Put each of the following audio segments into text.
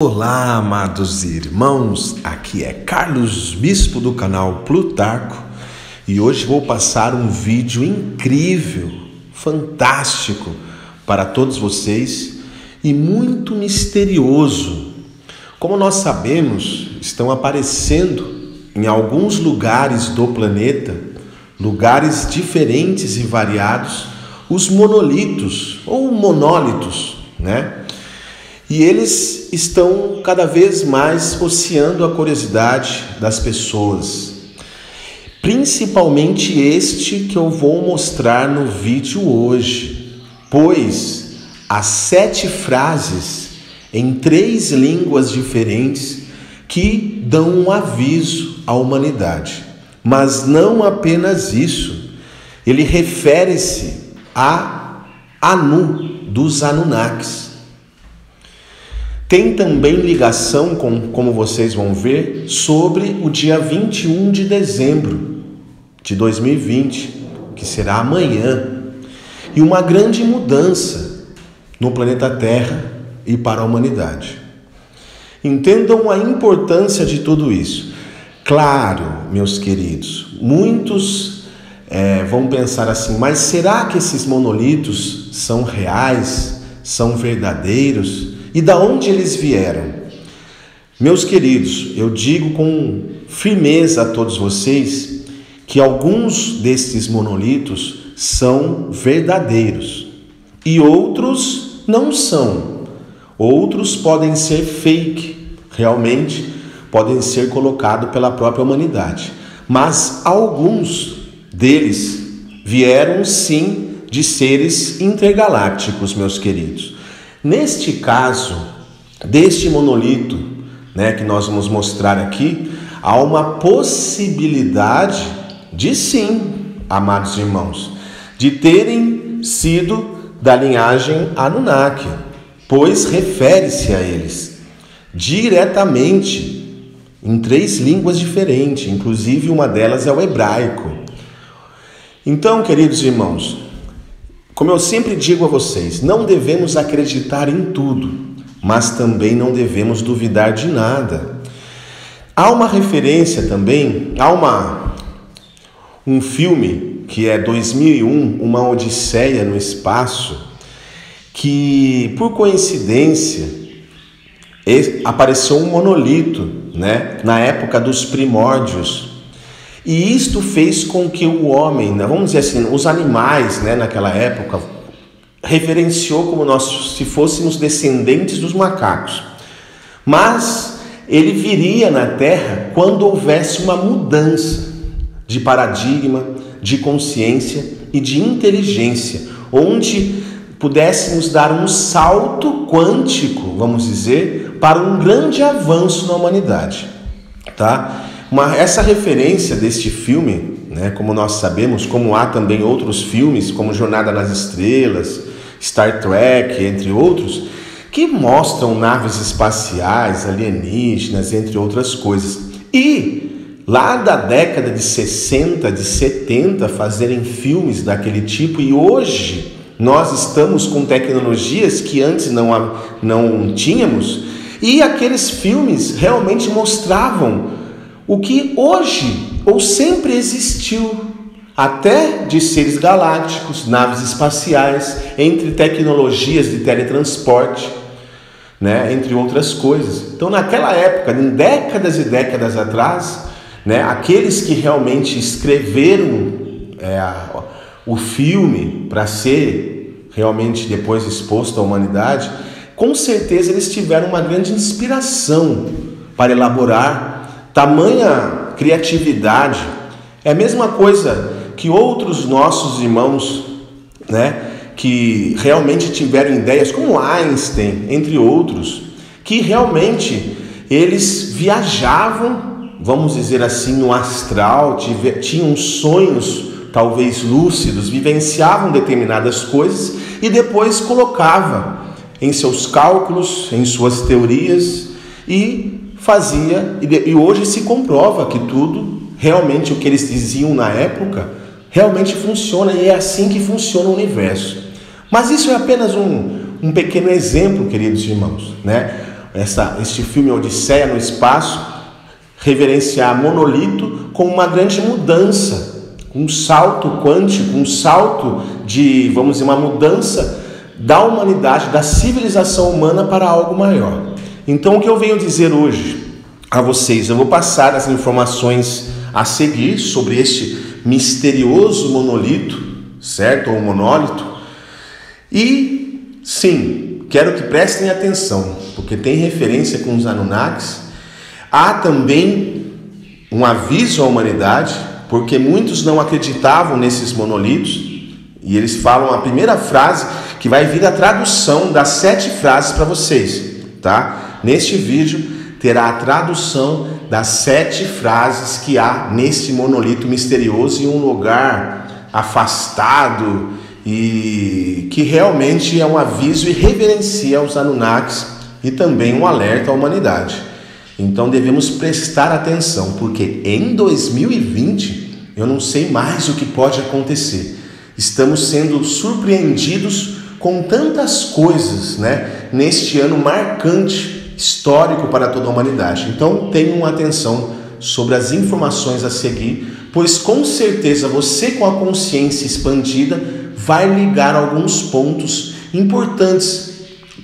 Olá, amados irmãos, aqui é Carlos Bispo do canal Plutarco e hoje vou passar um vídeo incrível, fantástico para todos vocês e muito misterioso. Como nós sabemos, estão aparecendo em alguns lugares do planeta, lugares diferentes e variados, os monolitos ou monólitos, né? E eles estão cada vez mais oceando a curiosidade das pessoas. Principalmente este que eu vou mostrar no vídeo hoje, pois as sete frases em três línguas diferentes que dão um aviso à humanidade. Mas não apenas isso, ele refere-se a Anu dos Anunnakis tem também ligação com, como vocês vão ver, sobre o dia 21 de dezembro de 2020, que será amanhã, e uma grande mudança no planeta Terra e para a humanidade. Entendam a importância de tudo isso. Claro, meus queridos, muitos é, vão pensar assim, mas será que esses monolitos são reais, são verdadeiros? e da onde eles vieram. Meus queridos, eu digo com firmeza a todos vocês que alguns destes monolitos são verdadeiros e outros não são. Outros podem ser fake, realmente podem ser colocados pela própria humanidade. Mas alguns deles vieram sim de seres intergalácticos, meus queridos. Neste caso, deste monolito né, que nós vamos mostrar aqui, há uma possibilidade de sim, amados irmãos, de terem sido da linhagem Anunnaki, pois refere-se a eles diretamente em três línguas diferentes, inclusive uma delas é o hebraico. Então, queridos irmãos, como eu sempre digo a vocês, não devemos acreditar em tudo, mas também não devemos duvidar de nada. Há uma referência também, há uma um filme que é 2001, Uma Odisseia no Espaço, que por coincidência apareceu um monolito, né, na época dos primórdios e isto fez com que o homem, né, vamos dizer assim, os animais né, naquela época, referenciou como nós se fôssemos descendentes dos macacos. Mas ele viria na Terra quando houvesse uma mudança de paradigma, de consciência e de inteligência, onde pudéssemos dar um salto quântico, vamos dizer, para um grande avanço na humanidade, tá? Uma, essa referência deste filme, né, como nós sabemos, como há também outros filmes, como Jornada nas Estrelas, Star Trek, entre outros, que mostram naves espaciais, alienígenas, entre outras coisas. E lá da década de 60, de 70, fazerem filmes daquele tipo e hoje nós estamos com tecnologias que antes não, não tínhamos e aqueles filmes realmente mostravam o que hoje ou sempre existiu, até de seres galácticos, naves espaciais, entre tecnologias de teletransporte, né, entre outras coisas. Então, naquela época, em décadas e décadas atrás, né, aqueles que realmente escreveram é, o filme para ser realmente depois exposto à humanidade, com certeza eles tiveram uma grande inspiração para elaborar Tamanha criatividade é a mesma coisa que outros nossos irmãos, né, que realmente tiveram ideias, como Einstein, entre outros, que realmente eles viajavam, vamos dizer assim, no astral, tinham sonhos talvez lúcidos, vivenciavam determinadas coisas e depois colocava em seus cálculos, em suas teorias e fazia e, hoje se comprova que tudo realmente o que eles diziam na época realmente funciona e é assim que funciona o universo. Mas isso é apenas um, um pequeno exemplo, queridos irmãos, né? Essa, este filme Odisseia no Espaço reverenciar monolito como uma grande mudança, um salto quântico, um salto de, vamos dizer, uma mudança da humanidade, da civilização humana para algo maior. Então, o que eu venho dizer hoje a vocês? Eu vou passar as informações a seguir sobre este misterioso monolito, certo? Ou monólito. E sim, quero que prestem atenção, porque tem referência com os Anunnakis. Há também um aviso à humanidade, porque muitos não acreditavam nesses monolitos. E eles falam a primeira frase que vai vir a tradução das sete frases para vocês, tá? Neste vídeo terá a tradução das sete frases que há nesse monolito misterioso em um lugar afastado e que realmente é um aviso e reverencia aos Anunnakis e também um alerta à humanidade. Então devemos prestar atenção, porque em 2020 eu não sei mais o que pode acontecer. Estamos sendo surpreendidos com tantas coisas, né? Neste ano marcante histórico para toda a humanidade. Então tenham atenção sobre as informações a seguir, pois com certeza você, com a consciência expandida, vai ligar alguns pontos importantes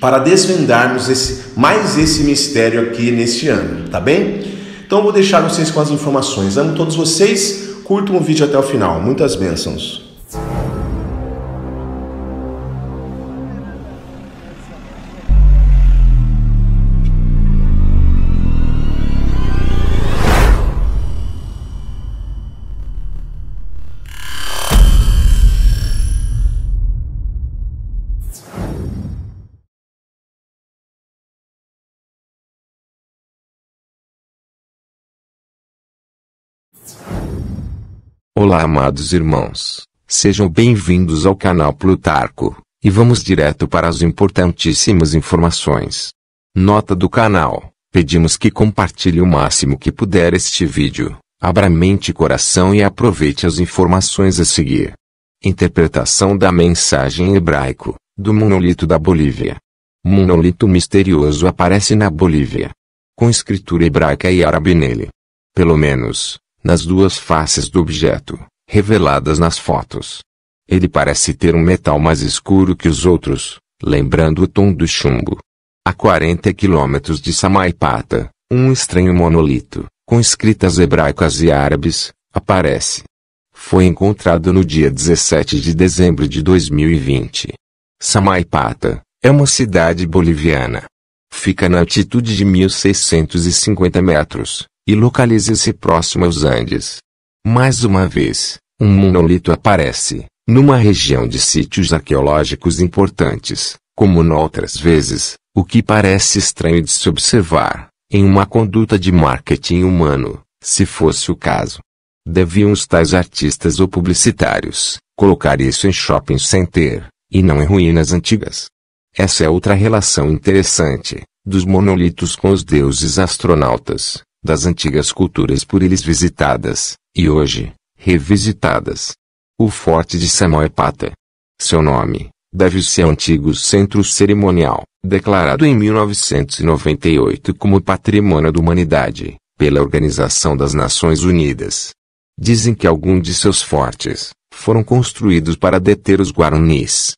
para desvendarmos esse, mais esse mistério aqui neste ano, tá bem? Então vou deixar vocês com as informações. Amo todos vocês, curtam o vídeo até o final. Muitas bênçãos. Olá, amados irmãos. Sejam bem-vindos ao canal Plutarco, e vamos direto para as importantíssimas informações. Nota do canal: pedimos que compartilhe o máximo que puder este vídeo, abra mente e coração e aproveite as informações a seguir. Interpretação da mensagem em hebraico do monolito da Bolívia. Monolito misterioso aparece na Bolívia, com escritura hebraica e árabe nele. Pelo menos, nas duas faces do objeto, reveladas nas fotos. Ele parece ter um metal mais escuro que os outros, lembrando o tom do chumbo. A 40 quilômetros de Samaipata, um estranho monolito, com escritas hebraicas e árabes, aparece. Foi encontrado no dia 17 de dezembro de 2020. Samaipata é uma cidade boliviana. Fica na altitude de 1650 metros, e localiza-se próximo aos Andes. Mais uma vez, um monolito aparece, numa região de sítios arqueológicos importantes, como noutras vezes, o que parece estranho de se observar, em uma conduta de marketing humano, se fosse o caso. Deviam os tais artistas ou publicitários colocar isso em shopping ter, e não em ruínas antigas. Essa é outra relação interessante, dos monolitos com os deuses astronautas, das antigas culturas por eles visitadas, e hoje, revisitadas. O Forte de Samoepata. Seu nome, deve-se ao antigo centro cerimonial, declarado em 1998 como Patrimônio da Humanidade, pela Organização das Nações Unidas. Dizem que alguns de seus fortes, foram construídos para deter os guaranis.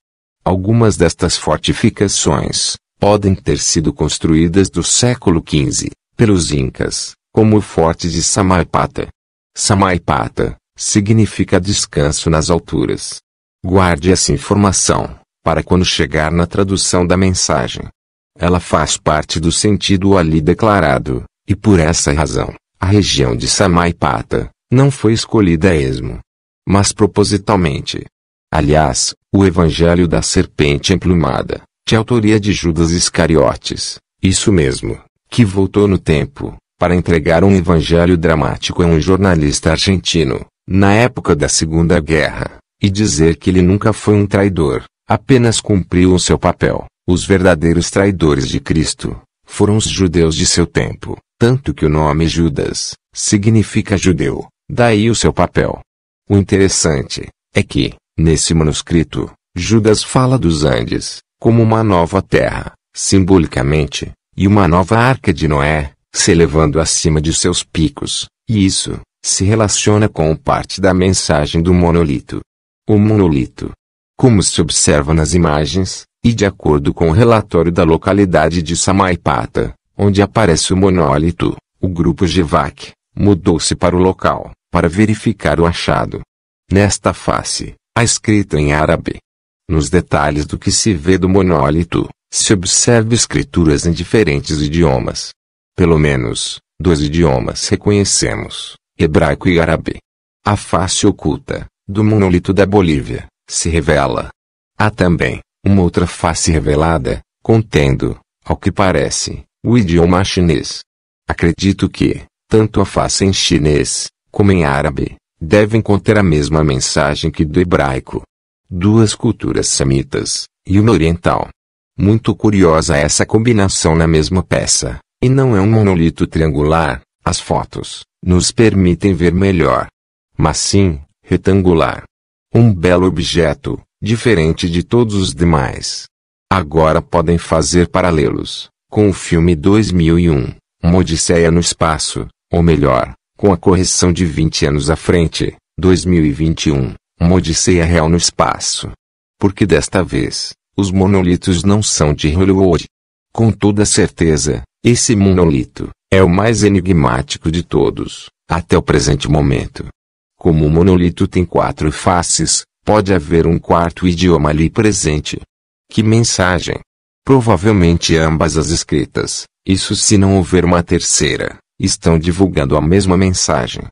Algumas destas fortificações, podem ter sido construídas do século XV pelos Incas, como o forte de Samaipata. Samaipata significa descanso nas alturas. Guarde essa informação para quando chegar na tradução da mensagem. Ela faz parte do sentido ali declarado, e por essa razão, a região de Samaipata não foi escolhida a esmo, mas propositalmente. Aliás, o Evangelho da Serpente Emplumada, de autoria de Judas Iscariotes, isso mesmo que voltou no tempo, para entregar um evangelho dramático a um jornalista argentino, na época da Segunda Guerra, e dizer que ele nunca foi um traidor, apenas cumpriu o seu papel. Os verdadeiros traidores de Cristo foram os judeus de seu tempo, tanto que o nome Judas significa judeu, daí o seu papel. O interessante é que, nesse manuscrito, Judas fala dos Andes como uma nova terra, simbolicamente, e uma nova arca de Noé, se elevando acima de seus picos, e isso se relaciona com parte da mensagem do monolito. O monolito, como se observa nas imagens, e de acordo com o relatório da localidade de Samaipata, onde aparece o monólito, o grupo Jevac mudou-se para o local para verificar o achado. Nesta face, a escrita em árabe. Nos detalhes do que se vê do monólito, se observa escrituras em diferentes idiomas. Pelo menos, dois idiomas reconhecemos, hebraico e árabe. A face oculta, do monolito da Bolívia, se revela. Há também, uma outra face revelada, contendo, ao que parece, o idioma chinês. Acredito que, tanto a face em chinês, como em árabe, devem conter a mesma mensagem que do hebraico. Duas culturas semitas, e uma oriental, muito curiosa essa combinação na mesma peça, e não é um monolito triangular, as fotos nos permitem ver melhor. Mas sim, retangular. Um belo objeto, diferente de todos os demais. Agora podem fazer paralelos com o filme 2001, Uma Odisseia no Espaço, ou melhor, com a correção de 20 anos à frente, 2021, Uma Odisseia Real no Espaço. Porque desta vez, os monolitos não são de Hollywood. Com toda certeza, esse monolito é o mais enigmático de todos, até o presente momento. Como o monolito tem quatro faces, pode haver um quarto idioma ali presente. Que mensagem! Provavelmente ambas as escritas, isso se não houver uma terceira, estão divulgando a mesma mensagem.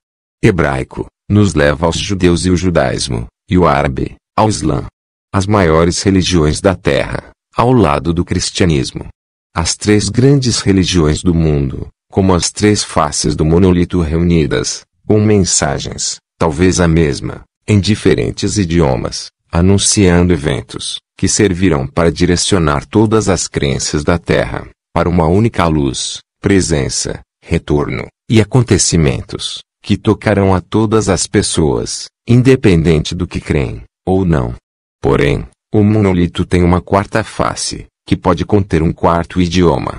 Hebraico, nos leva aos judeus e o judaísmo, e o árabe, ao islã as maiores religiões da Terra, ao lado do cristianismo. As três grandes religiões do mundo, como as três faces do monolito reunidas, com mensagens, talvez a mesma, em diferentes idiomas, anunciando eventos que servirão para direcionar todas as crenças da Terra para uma única luz, presença, retorno e acontecimentos que tocarão a todas as pessoas, independente do que creem ou não. Porém, o monolito tem uma quarta face, que pode conter um quarto idioma.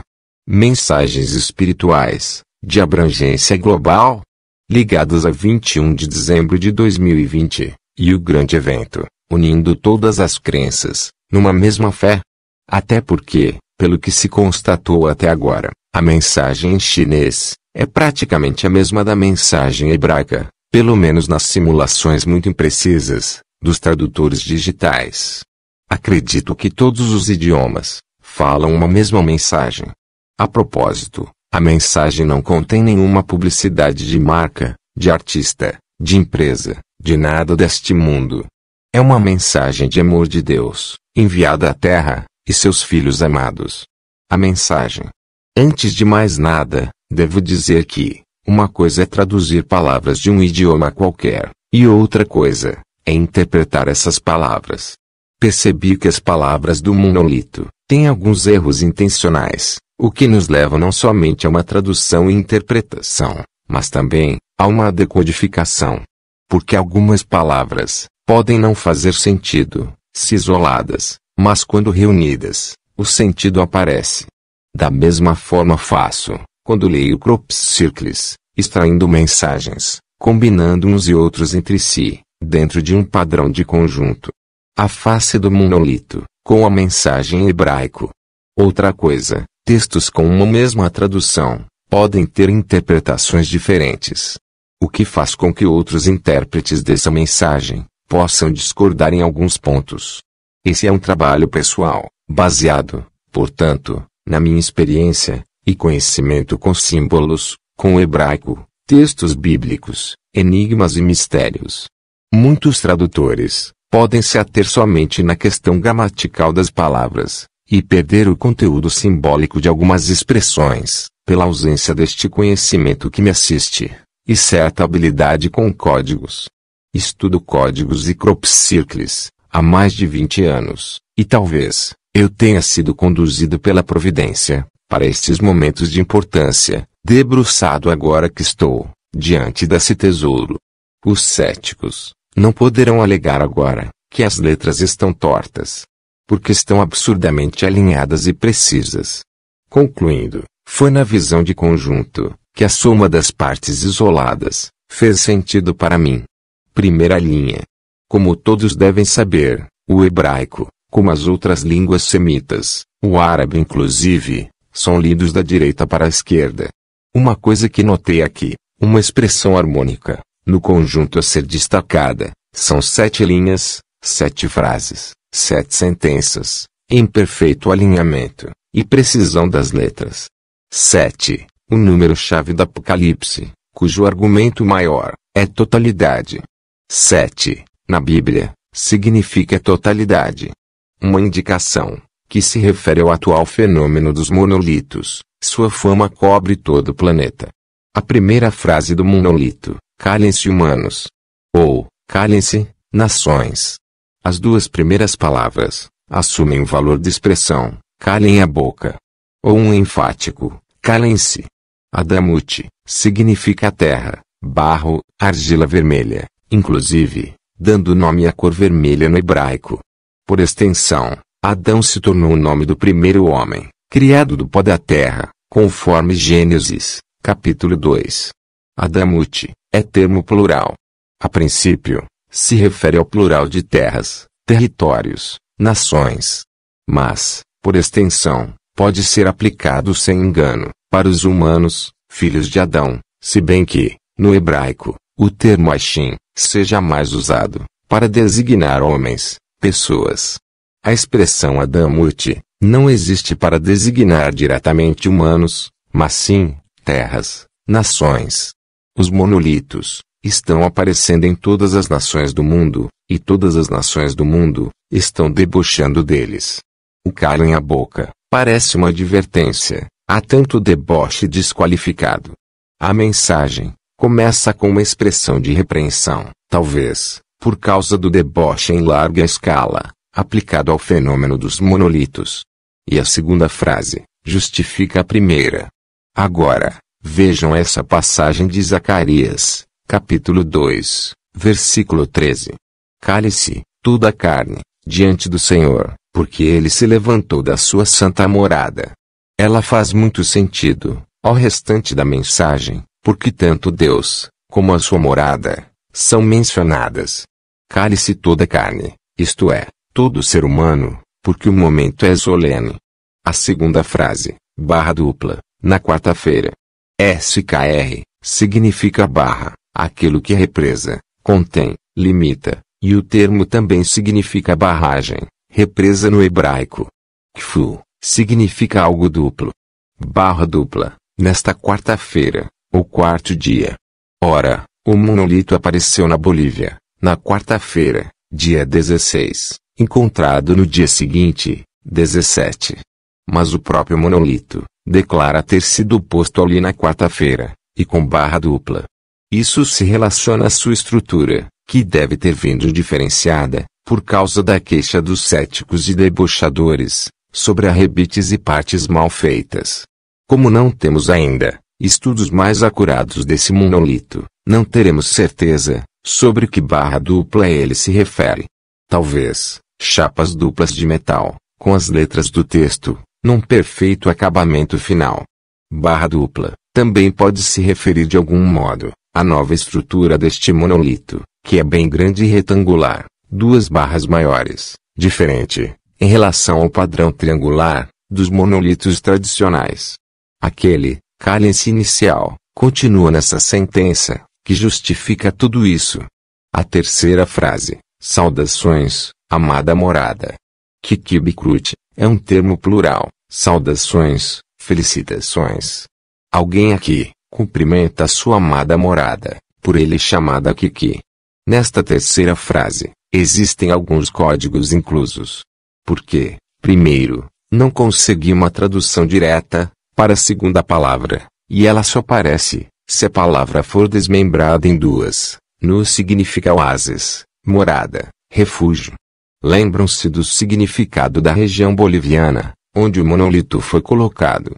Mensagens espirituais, de abrangência global, ligadas a 21 de dezembro de 2020, e o grande evento, unindo todas as crenças, numa mesma fé. Até porque, pelo que se constatou até agora, a mensagem em chinês é praticamente a mesma da mensagem hebraica, pelo menos nas simulações muito imprecisas, dos tradutores digitais. Acredito que todos os idiomas falam uma mesma mensagem. A propósito, a mensagem não contém nenhuma publicidade de marca, de artista, de empresa, de nada deste mundo. É uma mensagem de amor de Deus, enviada à Terra e seus filhos amados. A mensagem. Antes de mais nada, devo dizer que uma coisa é traduzir palavras de um idioma qualquer, e outra coisa é interpretar essas palavras. Percebi que as palavras do monolito têm alguns erros intencionais, o que nos leva não somente a uma tradução e interpretação, mas também a uma decodificação. Porque algumas palavras podem não fazer sentido, se isoladas, mas quando reunidas, o sentido aparece. Da mesma forma faço, quando leio crop circles, extraindo mensagens, combinando uns e outros entre si, dentro de um padrão de conjunto. A face do monolito, com a mensagem hebraico. Outra coisa, textos com uma mesma tradução, podem ter interpretações diferentes. O que faz com que outros intérpretes dessa mensagem possam discordar em alguns pontos. Esse é um trabalho pessoal, baseado, portanto, na minha experiência e conhecimento com símbolos, com o hebraico, textos bíblicos, enigmas e mistérios. Muitos tradutores podem se ater somente na questão gramatical das palavras e perder o conteúdo simbólico de algumas expressões pela ausência deste conhecimento que me assiste e certa habilidade com códigos. Estudo códigos e circles há mais de 20 anos e talvez eu tenha sido conduzido pela providência para estes momentos de importância, debruçado agora que estou diante desse tesouro. Os céticos não poderão alegar agora que as letras estão tortas, porque estão absurdamente alinhadas e precisas. Concluindo, foi na visão de conjunto que a soma das partes isoladas fez sentido para mim. Primeira linha. Como todos devem saber, o hebraico, como as outras línguas semitas, o árabe inclusive, são lidos da direita para a esquerda. Uma coisa que notei aqui, uma expressão harmônica, no conjunto a ser destacada, são sete linhas, sete frases, sete sentenças, em perfeito alinhamento e precisão das letras. 7. O número-chave do Apocalipse, cujo argumento maior é totalidade. 7. Na Bíblia, significa totalidade. Uma indicação, que se refere ao atual fenômeno dos monolitos, sua fama cobre todo o planeta. A primeira frase do monolito, calem-se humanos. Ou, calem-se, nações. As duas primeiras palavras, assumem o valor de expressão, calem a boca. Ou um enfático, calem-se. Adamute, significa terra, barro, argila vermelha, inclusive, dando nome à cor vermelha no hebraico. Por extensão, Adão se tornou o nome do primeiro homem, criado do pó da terra, conforme Gênesis Capítulo 2. Adamute, é termo plural. A princípio, se refere ao plural de terras, territórios, nações. Mas, por extensão, pode ser aplicado sem engano, para os humanos, filhos de Adão, se bem que, no hebraico, o termo Ashim seja mais usado para designar homens, pessoas. A expressão adamute não existe para designar diretamente humanos, mas sim terras, nações. Os monolitos estão aparecendo em todas as nações do mundo, e todas as nações do mundo estão debochando deles. O em a boca parece uma advertência. Há tanto deboche desqualificado. A mensagem começa com uma expressão de repreensão, talvez por causa do deboche em larga escala aplicado ao fenômeno dos monolitos. E a segunda frase justifica a primeira. Agora, vejam essa passagem de Zacarias, capítulo 2, versículo 13. Cale-se, toda a carne, diante do Senhor, porque ele se levantou da sua santa morada. Ela faz muito sentido, ao restante da mensagem, porque tanto Deus, como a sua morada, são mencionadas. Cale-se toda a carne, isto é, todo ser humano, porque o momento é solene. A segunda frase, barra dupla, na quarta-feira. SKR significa barra, aquilo que represa, contém, limita, e o termo também significa barragem, represa no hebraico. Kfu significa algo duplo. Barra dupla, nesta quarta-feira, o quarto dia. Ora, o monolito apareceu na Bolívia, na quarta-feira, dia 16, encontrado no dia seguinte, 17. Mas o próprio monolito, declara ter sido posto ali na quarta-feira, e com barra dupla. Isso se relaciona à sua estrutura, que deve ter vindo diferenciada, por causa da queixa dos céticos e debochadores, sobre arrebites e partes mal feitas. Como não temos ainda estudos mais acurados desse monolito, não teremos certeza sobre que barra dupla ele se refere. Talvez chapas duplas de metal, com as letras do texto, num perfeito acabamento final. Barra dupla também pode se referir de algum modo à nova estrutura deste monolito, que é bem grande e retangular, duas barras maiores, diferente, em relação ao padrão triangular, dos monolitos tradicionais. Aquele, cálice inicial, continua nessa sentença, que justifica tudo isso. A terceira frase, saudações, amada morada. Kikibikrut, é um termo plural, Saudações, felicitações. Alguém aqui, cumprimenta sua amada morada, por ele chamada Kiki. Nesta terceira frase, existem alguns códigos inclusos. Porque, primeiro, não consegui uma tradução direta, para a segunda palavra, e ela só aparece, se a palavra for desmembrada em duas, no significa oásis, morada, refúgio. Lembram-se do significado da região boliviana, onde o monolito foi colocado.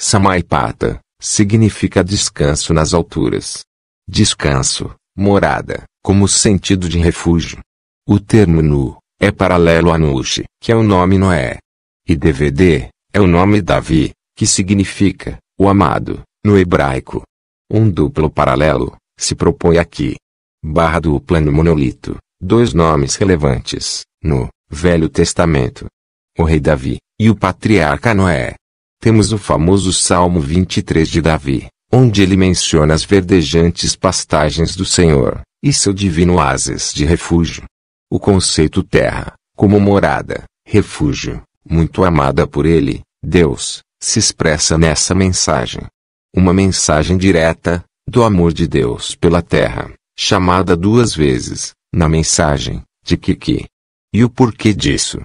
Samaipata significa descanso nas alturas. Descanso, morada, como sentido de refúgio. O termo Nu é paralelo a Nushi, que é o nome Noé. E DVD é o nome Davi, que significa o amado, no hebraico. Um duplo paralelo se propõe aqui. Barra dupla no monolito, dois nomes relevantes, no Velho Testamento. O rei Davi e o patriarca Noé. Temos o famoso Salmo 23 de Davi, onde ele menciona as verdejantes pastagens do Senhor, e seu divino oásis de refúgio. O conceito terra, como morada, refúgio, muito amada por ele, Deus, se expressa nessa mensagem. Uma mensagem direta, do amor de Deus pela terra, chamada duas vezes, na mensagem, de Kiki. E o porquê disso?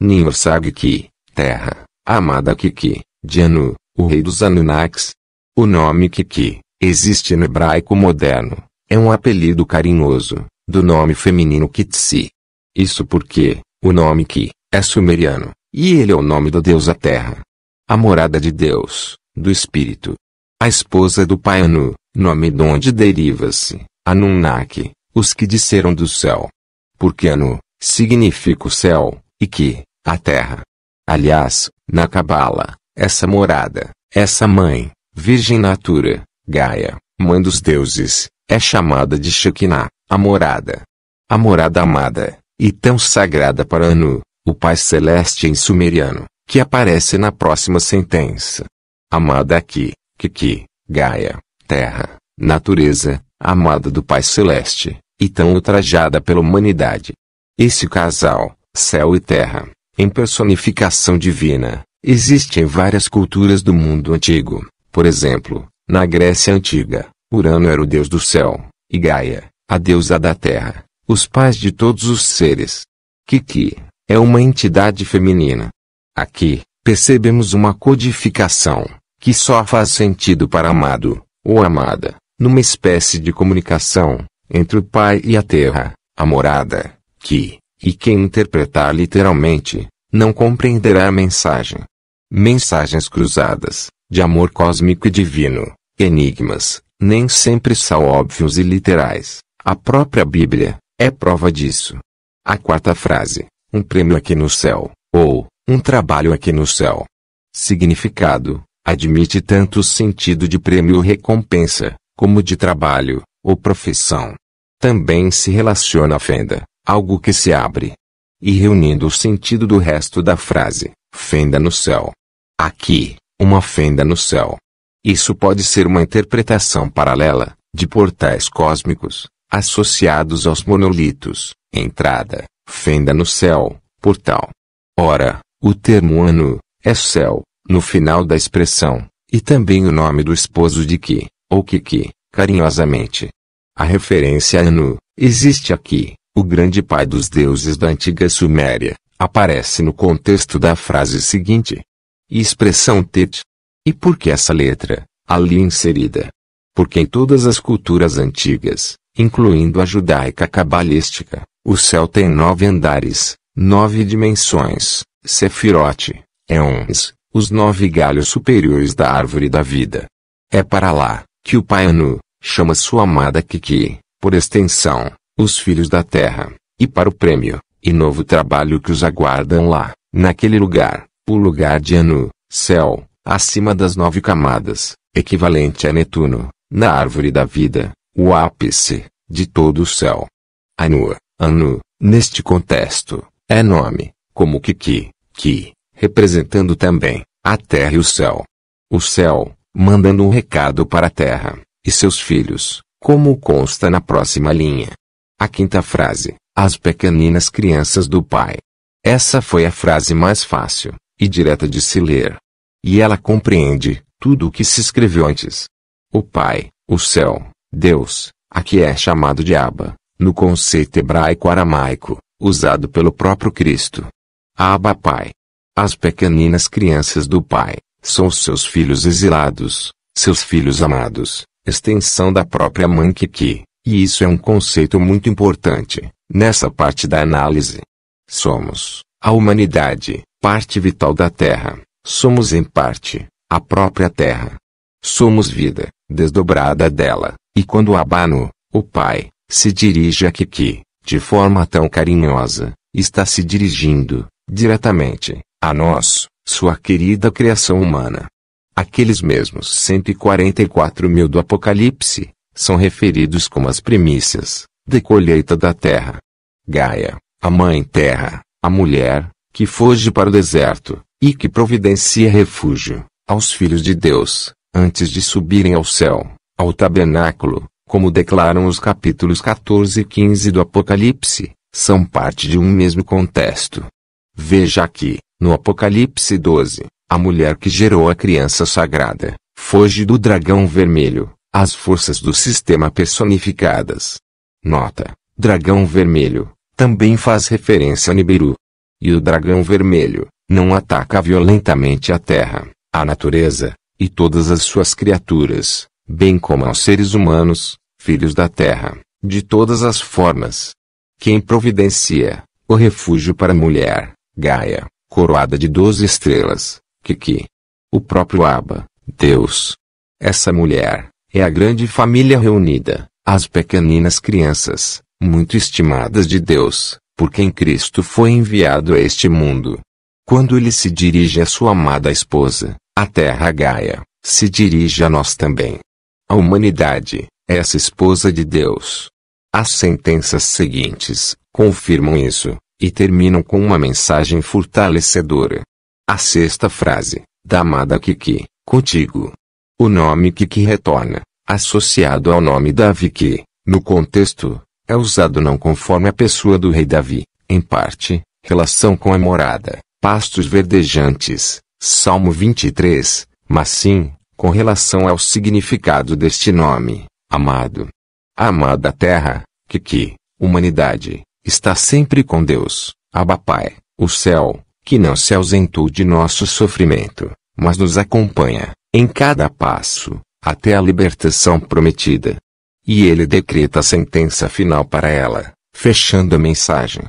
Ninho sabe que, Terra, amada Kiki, de Anu, o rei dos Anunnakis. O nome Kiki, existe no hebraico moderno, é um apelido carinhoso, do nome feminino Kitsi. Isso porque, o nome Ki, é sumeriano, e ele é o nome do deus terra. A morada de Deus, do Espírito. A esposa do pai Anu, nome de onde deriva-se, Anunnaki, os que disseram do céu. Porque Anu, significa o céu, e Ki, a terra. Aliás, na Cabala, essa morada, essa mãe, Virgem Natura, Gaia, mãe dos deuses, é chamada de Shekinah, a morada. A morada amada, e tão sagrada para Anu, o Pai Celeste em sumeriano, que aparece na próxima sentença. Amada aqui, Kiki, Gaia, terra, natureza, amada do Pai Celeste, e tão ultrajada pela humanidade. Esse casal, céu e terra, em personificação divina, existe em várias culturas do mundo antigo. Por exemplo, na Grécia Antiga, Urano era o deus do céu, e Gaia, a deusa da terra, os pais de todos os seres. Kiki é uma entidade feminina. Aqui, percebemos uma codificação, que só faz sentido para amado, ou amada, numa espécie de comunicação, entre o pai e a terra, a morada, que, e quem interpretar literalmente, não compreenderá a mensagem. Mensagens cruzadas, de amor cósmico e divino, enigmas, nem sempre são óbvios e literais. A própria Bíblia é prova disso. A quarta frase, um prêmio aqui no céu, ou um trabalho aqui no céu. Significado: admite tanto o sentido de prêmio ou recompensa, como de trabalho, ou profissão. Também se relaciona à fenda, algo que se abre. E reunindo o sentido do resto da frase, fenda no céu. Aqui, uma fenda no céu. Isso pode ser uma interpretação paralela, de portais cósmicos, associados aos monolitos, entrada, fenda no céu, portal. Ora, o termo ano, é céu, no final da expressão, e também o nome do esposo de Ki, ou Kiki, carinhosamente. A referência a Anu, existe aqui, o grande pai dos deuses da antiga Suméria, aparece no contexto da frase seguinte. E expressão Tet. E por que essa letra, ali inserida? Porque em todas as culturas antigas, incluindo a judaica cabalística, o céu tem nove andares, nove dimensões, Sefirote, Eons, os nove galhos superiores da árvore da vida. É para lá, que o Pai Anu, chama sua amada Kiki, por extensão, os filhos da terra, e para o prêmio, e novo trabalho que os aguardam lá, naquele lugar, o lugar de Anu, céu, acima das nove camadas, equivalente a Netuno, na árvore da vida, o ápice, de todo o céu. Anu, Anu, neste contexto, é nome, como Kiki, Ki, representando também, a terra e o céu. O céu, mandando um recado para a terra, e seus filhos, como consta na próxima linha. A quinta frase, as pequeninas crianças do pai. Essa foi a frase mais fácil e direta de se ler. E ela compreende tudo o que se escreveu antes. O pai, o céu, Deus, a que é chamado de Abba, no conceito hebraico-aramaico, usado pelo próprio Cristo. Abba Pai. As pequeninas crianças do Pai são seus filhos exilados, seus filhos amados, extensão da própria mãe que, que e isso é um conceito muito importante, nessa parte da análise. Somos, a humanidade, parte vital da Terra. Somos em parte, a própria Terra. Somos vida, desdobrada dela, e quando Abano, o Pai, se dirige a Kiki, de forma tão carinhosa, está se dirigindo, diretamente, a nós, sua querida criação humana. Aqueles mesmos 144 mil do Apocalipse, são referidos como as primícias de colheita da terra. Gaia, a mãe terra, a mulher, que foge para o deserto, e que providencia refúgio aos filhos de Deus, antes de subirem ao céu, ao tabernáculo, como declaram os capítulos 14 e 15 do Apocalipse, são parte de um mesmo contexto. Veja aqui, no Apocalipse 12, a mulher que gerou a criança sagrada, foge do dragão vermelho, as forças do sistema personificadas. Nota: Dragão Vermelho também faz referência a Nibiru. E o dragão vermelho não ataca violentamente a Terra, a natureza e todas as suas criaturas, bem como aos seres humanos, filhos da Terra, de todas as formas. Quem providencia o refúgio para a mulher, Gaia, coroada de doze estrelas, Kiki, o próprio Aba, Deus. Essa mulher, é a grande família reunida, as pequeninas crianças, muito estimadas de Deus, por quem Cristo foi enviado a este mundo. Quando ele se dirige à sua amada esposa, a terra Gaia, se dirige a nós também. A humanidade, essa esposa de Deus. As sentenças seguintes confirmam isso, e terminam com uma mensagem fortalecedora. A sexta frase, da amada Kiki, contigo, o nome Kiki retorna, associado ao nome Davi que, no contexto, é usado não conforme a pessoa do rei Davi, em parte, relação com a morada, pastos verdejantes, Salmo 23, mas sim, com relação ao significado deste nome, amado. A amada terra, que que, humanidade, está sempre com Deus, Abapai, o céu, que não se ausentou de nosso sofrimento, mas nos acompanha, em cada passo, até a libertação prometida. E ele decreta a sentença final para ela, fechando a mensagem.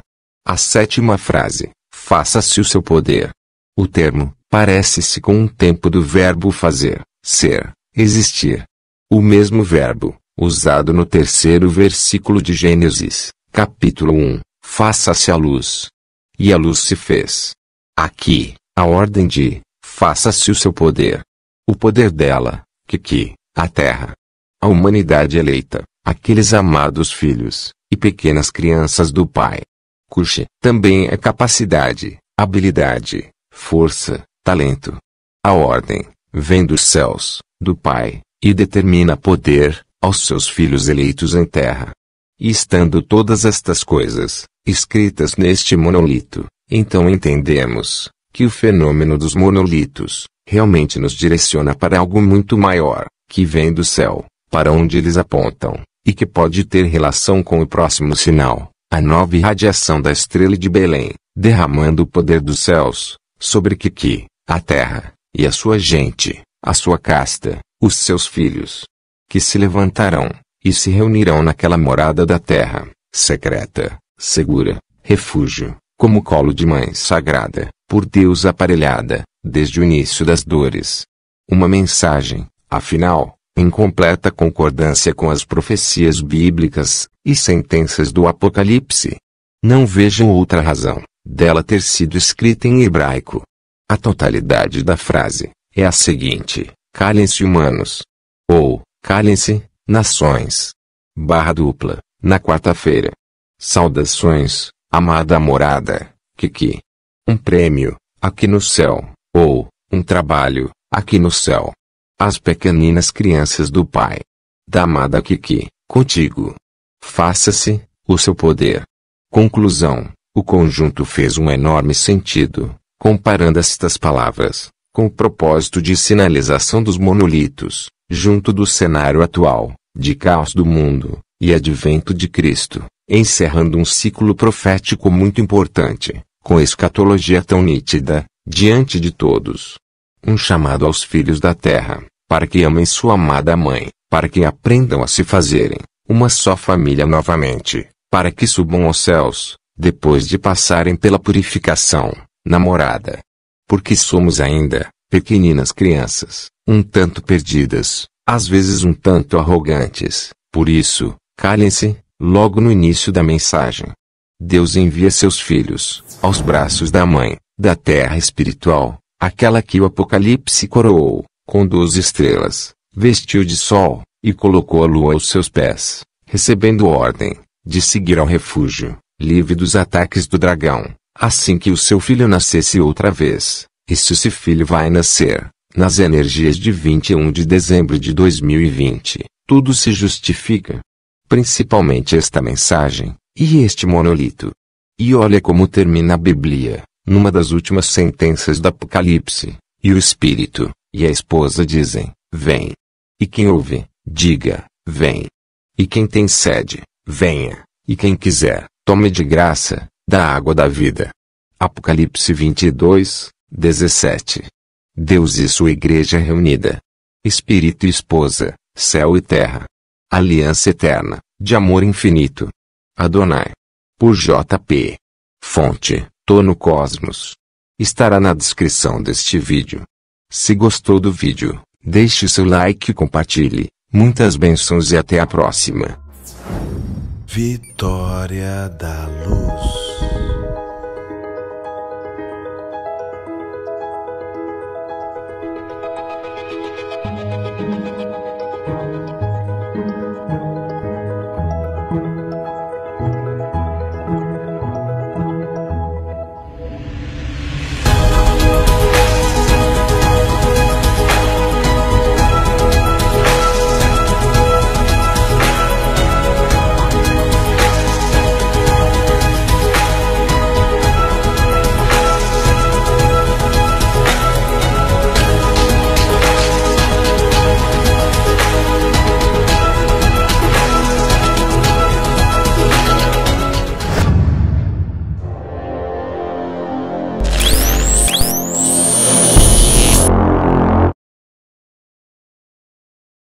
A sétima frase: faça-se o seu poder. O termo parece-se com o tempo do verbo fazer, ser, existir. O mesmo verbo, usado no terceiro versículo de Gênesis, capítulo 1, faça-se a luz. E a luz se fez. Aqui, a ordem de faça-se o seu poder o poder dela, que que, a terra, a humanidade eleita, aqueles amados filhos, e pequenas crianças do Pai. Cuxi também é capacidade, habilidade, força, talento. A ordem vem dos céus, do Pai, e determina poder aos seus filhos eleitos em terra. E estando todas estas coisas escritas neste monolito, então entendemos que o fenômeno dos monolitos realmente nos direciona para algo muito maior, que vem do céu, para onde eles apontam, e que pode ter relação com o próximo sinal, a nova irradiação da estrela de Belém, derramando o poder dos céus, sobre Kiki, a terra, e a sua gente, a sua casta, os seus filhos, que se levantarão, e se reunirão naquela morada da terra, secreta, segura, refúgio, como colo de mãe sagrada, por Deus aparelhada, desde o início das dores. Uma mensagem, afinal, em completa concordância com as profecias bíblicas e sentenças do Apocalipse. Não vejam outra razão dela ter sido escrita em hebraico. A totalidade da frase é a seguinte: calem-se humanos. Ou, calem-se, nações. Barra dupla, na quarta-feira. Saudações, amada morada, Kiki. Um prêmio, aqui no céu ou um trabalho, aqui no céu. As pequeninas crianças do Pai. Da amada Kiki, contigo. Faça-se, o seu poder. Conclusão: o conjunto fez um enorme sentido, comparando estas palavras, com o propósito de sinalização dos monolitos, junto do cenário atual, de caos do mundo, e advento de Cristo, encerrando um ciclo profético muito importante, com escatologia tão nítida, diante de todos. Um chamado aos filhos da terra, para que amem sua amada mãe, para que aprendam a se fazerem uma só família novamente, para que subam aos céus, depois de passarem pela purificação, namorada. Porque somos ainda, pequeninas crianças, um tanto perdidas, às vezes um tanto arrogantes, por isso, calem-se, logo no início da mensagem. Deus envia seus filhos, aos braços da mãe, da terra espiritual, aquela que o Apocalipse coroou, com duas estrelas, vestiu de sol, e colocou a lua aos seus pés, recebendo ordem, de seguir ao refúgio, livre dos ataques do dragão, assim que o seu filho nascesse outra vez, e se esse filho vai nascer, nas energias de 21 de dezembro de 2020, tudo se justifica. Principalmente esta mensagem, e este monolito. E olha como termina a Bíblia numa das últimas sentenças do Apocalipse, e o Espírito, e a esposa dizem: Vem. E quem ouve, diga: Vem. E quem tem sede, venha. E quem quiser, tome de graça, da água da vida. Apocalipse 22, 17. Deus e sua igreja reunida. Espírito e esposa, céu e terra. Aliança eterna, de amor infinito. Adonai. Por J.P. Fonte no Cosmos. Estará na descrição deste vídeo. Se gostou do vídeo, deixe seu like e compartilhe. Muitas bênçãos e até a próxima. Vitória da Luz